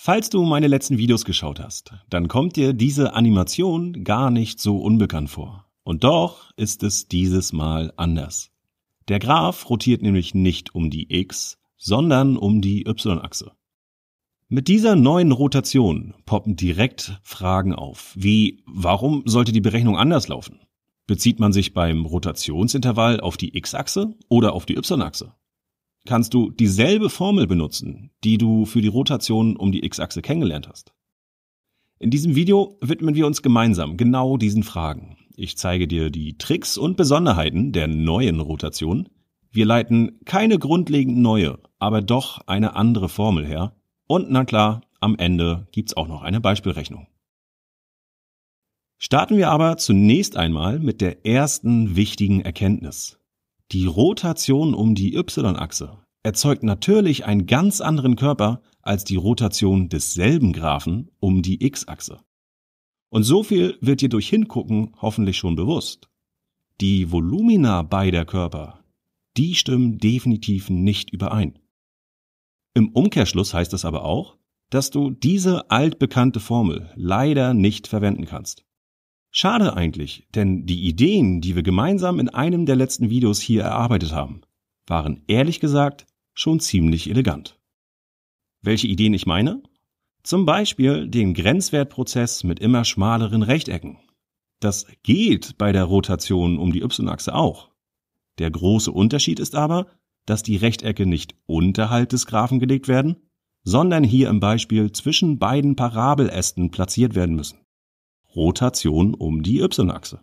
Falls du meine letzten Videos geschaut hast, dann kommt dir diese Animation gar nicht so unbekannt vor. Und doch ist es dieses Mal anders. Der Graph rotiert nämlich nicht um die X, sondern um die Y-Achse. Mit dieser neuen Rotation poppen direkt Fragen auf, wie warum sollte die Berechnung anders laufen? Bezieht man sich beim Rotationsintervall auf die X-Achse oder auf die Y-Achse? kannst du dieselbe Formel benutzen, die du für die Rotation um die x-Achse kennengelernt hast. In diesem Video widmen wir uns gemeinsam genau diesen Fragen. Ich zeige dir die Tricks und Besonderheiten der neuen Rotation. Wir leiten keine grundlegend neue, aber doch eine andere Formel her. Und na klar, am Ende gibt es auch noch eine Beispielrechnung. Starten wir aber zunächst einmal mit der ersten wichtigen Erkenntnis. Die Rotation um die y-Achse erzeugt natürlich einen ganz anderen Körper als die Rotation desselben Graphen um die x-Achse. Und so viel wird dir durch Hingucken hoffentlich schon bewusst. Die Volumina beider Körper, die stimmen definitiv nicht überein. Im Umkehrschluss heißt das aber auch, dass du diese altbekannte Formel leider nicht verwenden kannst. Schade eigentlich, denn die Ideen, die wir gemeinsam in einem der letzten Videos hier erarbeitet haben, waren ehrlich gesagt schon ziemlich elegant. Welche Ideen ich meine? Zum Beispiel den Grenzwertprozess mit immer schmaleren Rechtecken. Das geht bei der Rotation um die y-Achse auch. Der große Unterschied ist aber, dass die Rechtecke nicht unterhalb des Graphen gelegt werden, sondern hier im Beispiel zwischen beiden Parabelästen platziert werden müssen. Rotation um die y-Achse.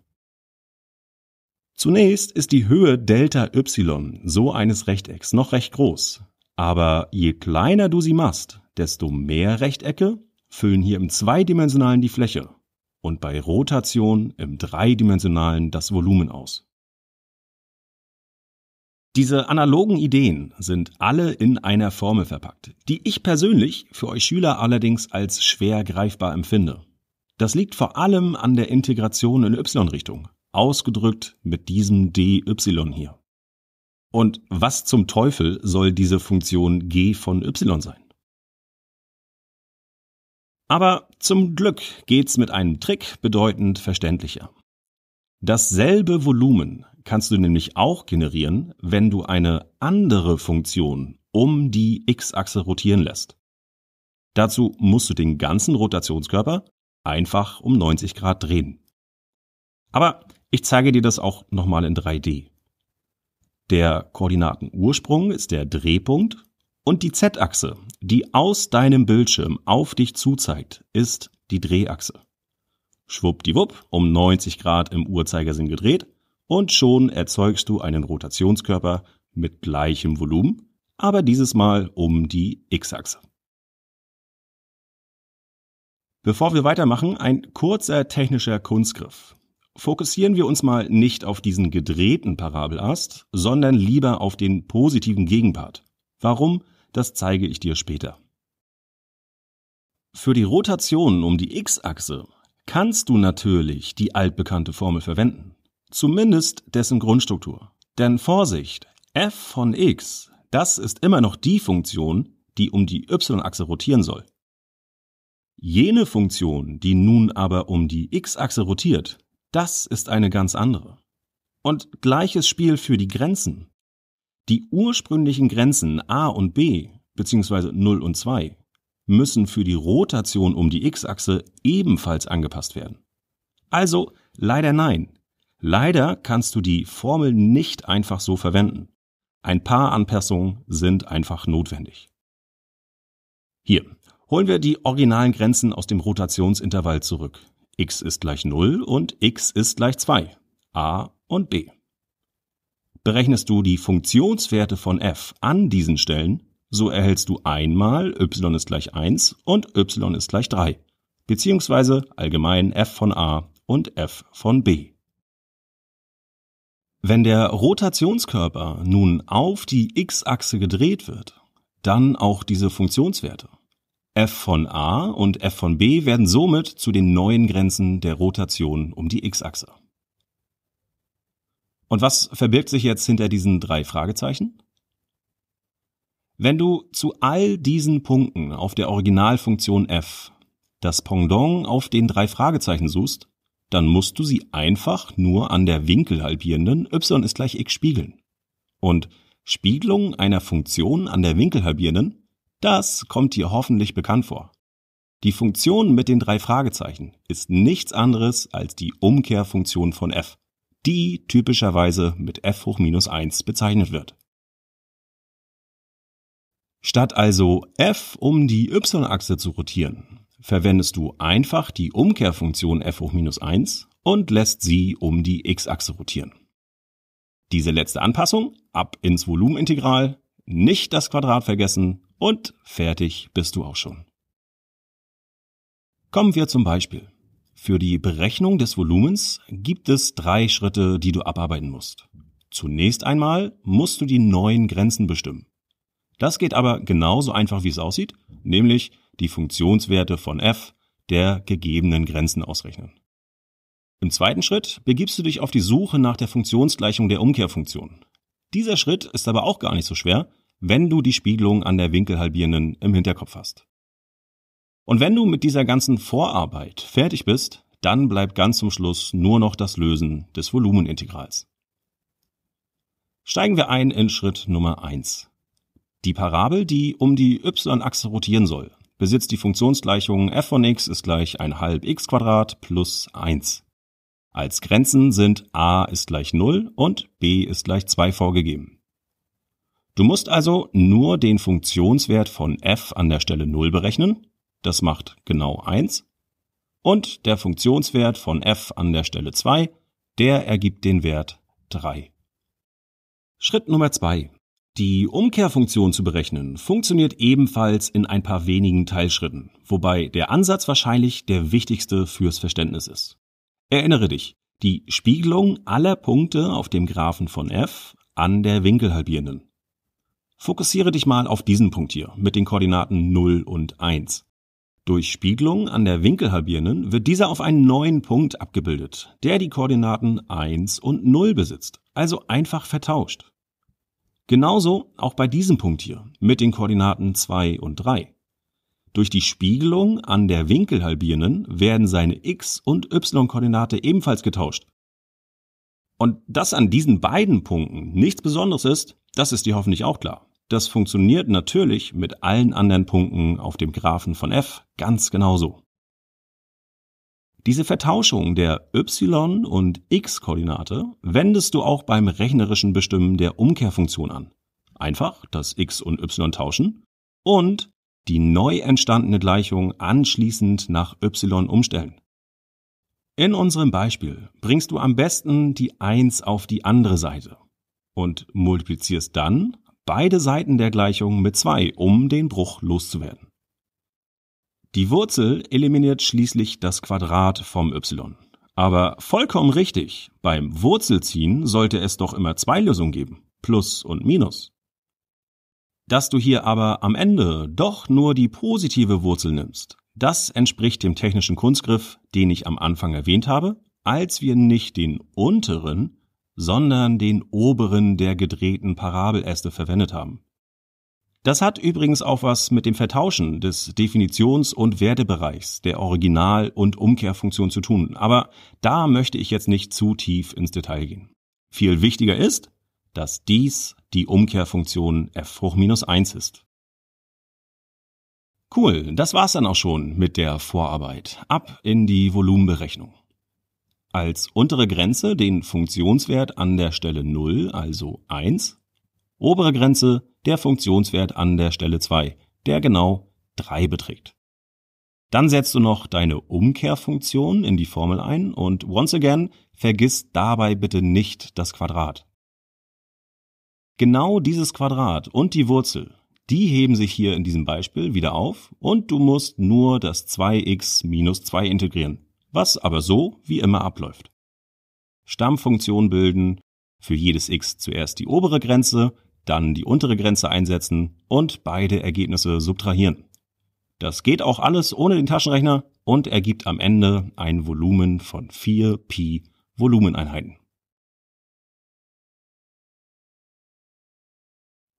Zunächst ist die Höhe Delta y so eines Rechtecks noch recht groß. Aber je kleiner du sie machst, desto mehr Rechtecke füllen hier im zweidimensionalen die Fläche und bei Rotation im dreidimensionalen das Volumen aus. Diese analogen Ideen sind alle in einer Formel verpackt, die ich persönlich für euch Schüler allerdings als schwer greifbar empfinde. Das liegt vor allem an der Integration in Y-Richtung, ausgedrückt mit diesem dy hier. Und was zum Teufel soll diese Funktion g von y sein? Aber zum Glück geht's mit einem Trick bedeutend verständlicher. Dasselbe Volumen kannst du nämlich auch generieren, wenn du eine andere Funktion um die x-Achse rotieren lässt. Dazu musst du den ganzen Rotationskörper einfach um 90 Grad drehen. Aber ich zeige dir das auch nochmal in 3D. Der Koordinatenursprung ist der Drehpunkt und die Z-Achse, die aus deinem Bildschirm auf dich zuzeigt, ist die Drehachse. Schwuppdiwupp, um 90 Grad im Uhrzeigersinn gedreht und schon erzeugst du einen Rotationskörper mit gleichem Volumen, aber dieses Mal um die X-Achse. Bevor wir weitermachen, ein kurzer technischer Kunstgriff. Fokussieren wir uns mal nicht auf diesen gedrehten Parabelast, sondern lieber auf den positiven Gegenpart. Warum? Das zeige ich dir später. Für die Rotation um die x-Achse kannst du natürlich die altbekannte Formel verwenden. Zumindest dessen Grundstruktur. Denn Vorsicht, f von x, das ist immer noch die Funktion, die um die y-Achse rotieren soll. Jene Funktion, die nun aber um die x-Achse rotiert, das ist eine ganz andere. Und gleiches Spiel für die Grenzen. Die ursprünglichen Grenzen a und b bzw. 0 und 2 müssen für die Rotation um die x-Achse ebenfalls angepasst werden. Also leider nein. Leider kannst du die Formel nicht einfach so verwenden. Ein paar Anpassungen sind einfach notwendig. Hier, Holen wir die originalen Grenzen aus dem Rotationsintervall zurück. x ist gleich 0 und x ist gleich 2, a und b. Berechnest du die Funktionswerte von f an diesen Stellen, so erhältst du einmal y ist gleich 1 und y ist gleich 3, beziehungsweise allgemein f von a und f von b. Wenn der Rotationskörper nun auf die x-Achse gedreht wird, dann auch diese Funktionswerte f von a und f von b werden somit zu den neuen Grenzen der Rotation um die x-Achse. Und was verbirgt sich jetzt hinter diesen drei Fragezeichen? Wenn du zu all diesen Punkten auf der Originalfunktion f das Pendant auf den drei Fragezeichen suchst, dann musst du sie einfach nur an der winkelhalbierenden y ist gleich x spiegeln. Und Spiegelung einer Funktion an der winkelhalbierenden das kommt dir hoffentlich bekannt vor. Die Funktion mit den drei Fragezeichen ist nichts anderes als die Umkehrfunktion von f, die typischerweise mit f hoch minus 1 bezeichnet wird. Statt also f um die y-Achse zu rotieren, verwendest du einfach die Umkehrfunktion f hoch minus 1 und lässt sie um die x-Achse rotieren. Diese letzte Anpassung, ab ins Volumenintegral, nicht das Quadrat vergessen, und fertig bist du auch schon. Kommen wir zum Beispiel. Für die Berechnung des Volumens gibt es drei Schritte, die du abarbeiten musst. Zunächst einmal musst du die neuen Grenzen bestimmen. Das geht aber genauso einfach, wie es aussieht, nämlich die Funktionswerte von f der gegebenen Grenzen ausrechnen. Im zweiten Schritt begibst du dich auf die Suche nach der Funktionsgleichung der Umkehrfunktion. Dieser Schritt ist aber auch gar nicht so schwer, wenn du die Spiegelung an der Winkelhalbierenden im Hinterkopf hast. Und wenn du mit dieser ganzen Vorarbeit fertig bist, dann bleibt ganz zum Schluss nur noch das Lösen des Volumenintegrals. Steigen wir ein in Schritt Nummer eins. Die Parabel, die um die y-Achse rotieren soll, besitzt die Funktionsgleichung f von x ist gleich 1 halb x Quadrat plus 1. Als Grenzen sind a ist gleich 0 und b ist gleich 2 vorgegeben. Du musst also nur den Funktionswert von f an der Stelle 0 berechnen. Das macht genau 1. Und der Funktionswert von f an der Stelle 2, der ergibt den Wert 3. Schritt Nummer 2. Die Umkehrfunktion zu berechnen funktioniert ebenfalls in ein paar wenigen Teilschritten, wobei der Ansatz wahrscheinlich der wichtigste fürs Verständnis ist. Erinnere dich, die Spiegelung aller Punkte auf dem Graphen von f an der Winkelhalbierenden. Fokussiere dich mal auf diesen Punkt hier mit den Koordinaten 0 und 1. Durch Spiegelung an der Winkelhalbierenden wird dieser auf einen neuen Punkt abgebildet, der die Koordinaten 1 und 0 besitzt, also einfach vertauscht. Genauso auch bei diesem Punkt hier mit den Koordinaten 2 und 3. Durch die Spiegelung an der Winkelhalbierenden werden seine x- und y-Koordinate ebenfalls getauscht. Und dass an diesen beiden Punkten nichts Besonderes ist, das ist dir hoffentlich auch klar. Das funktioniert natürlich mit allen anderen Punkten auf dem Graphen von f ganz genauso. Diese Vertauschung der y- und x-Koordinate wendest du auch beim rechnerischen Bestimmen der Umkehrfunktion an. Einfach das x und y tauschen und die neu entstandene Gleichung anschließend nach y umstellen. In unserem Beispiel bringst du am besten die 1 auf die andere Seite und multiplizierst dann beide Seiten der Gleichung mit 2, um den Bruch loszuwerden. Die Wurzel eliminiert schließlich das Quadrat vom y. Aber vollkommen richtig, beim Wurzelziehen sollte es doch immer zwei Lösungen geben, Plus und Minus. Dass du hier aber am Ende doch nur die positive Wurzel nimmst, das entspricht dem technischen Kunstgriff, den ich am Anfang erwähnt habe, als wir nicht den unteren, sondern den oberen der gedrehten Parabeläste verwendet haben. Das hat übrigens auch was mit dem Vertauschen des Definitions- und Wertebereichs der Original- und Umkehrfunktion zu tun, aber da möchte ich jetzt nicht zu tief ins Detail gehen. Viel wichtiger ist, dass dies die Umkehrfunktion f hoch minus 1 ist. Cool, das war's dann auch schon mit der Vorarbeit. Ab in die Volumenberechnung als untere Grenze den Funktionswert an der Stelle 0, also 1, obere Grenze der Funktionswert an der Stelle 2, der genau 3 beträgt. Dann setzt du noch deine Umkehrfunktion in die Formel ein und once again vergiss dabei bitte nicht das Quadrat. Genau dieses Quadrat und die Wurzel, die heben sich hier in diesem Beispiel wieder auf und du musst nur das 2x minus 2 integrieren was aber so wie immer abläuft. Stammfunktion bilden, für jedes x zuerst die obere Grenze, dann die untere Grenze einsetzen und beide Ergebnisse subtrahieren. Das geht auch alles ohne den Taschenrechner und ergibt am Ende ein Volumen von 4 Pi Volumeneinheiten.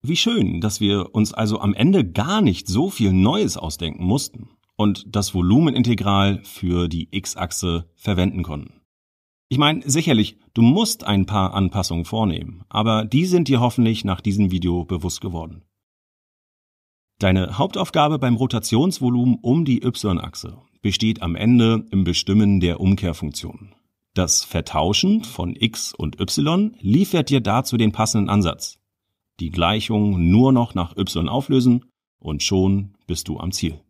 Wie schön, dass wir uns also am Ende gar nicht so viel Neues ausdenken mussten und das Volumenintegral für die x-Achse verwenden konnten. Ich meine, sicherlich, du musst ein paar Anpassungen vornehmen, aber die sind dir hoffentlich nach diesem Video bewusst geworden. Deine Hauptaufgabe beim Rotationsvolumen um die y-Achse besteht am Ende im Bestimmen der Umkehrfunktion. Das Vertauschen von x und y liefert dir dazu den passenden Ansatz. Die Gleichung nur noch nach y auflösen und schon bist du am Ziel.